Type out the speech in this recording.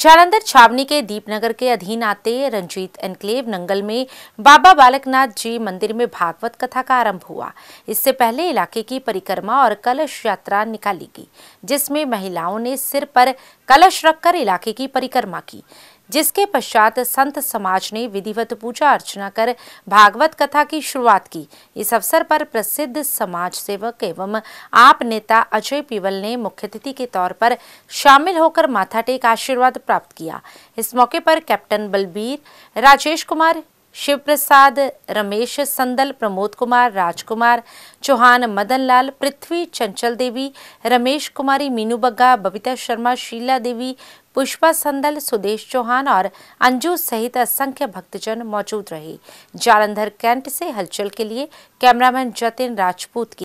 जालंधर छावनी के दीपनगर के अधीन आते रंजीत एनक्लेव नंगल में बाबा बालकनाथ जी मंदिर में भागवत कथा का आरंभ हुआ इससे पहले इलाके की परिक्रमा और कलश यात्रा निकाली गई जिसमें महिलाओं ने सिर पर कलश रखकर इलाके की परिक्रमा की जिसके पश्चात संत समाज ने विधिवत पूजा अर्चना कर भागवत कथा की शुरुआत की इस अवसर पर प्रसिद्ध समाज सेवक एवं आप नेता अजय पीवल ने मुख्य अतिथि के तौर पर शामिल होकर माथा टेक आशीर्वाद प्राप्त किया इस मौके पर कैप्टन बलबीर राजेश कुमार शिव प्रसाद रमेश संदल प्रमोद कुमार राजकुमार चौहान मदन लाल पृथ्वी चंचल देवी रमेश कुमारी मीनू बग्गा बबीता शर्मा शीला देवी पुष्पा संदल सुदेश चौहान और अंजू सहित असंख्य भक्तजन मौजूद रहे जालंधर कैंट से हलचल के लिए कैमरामैन जतिन राजपूत की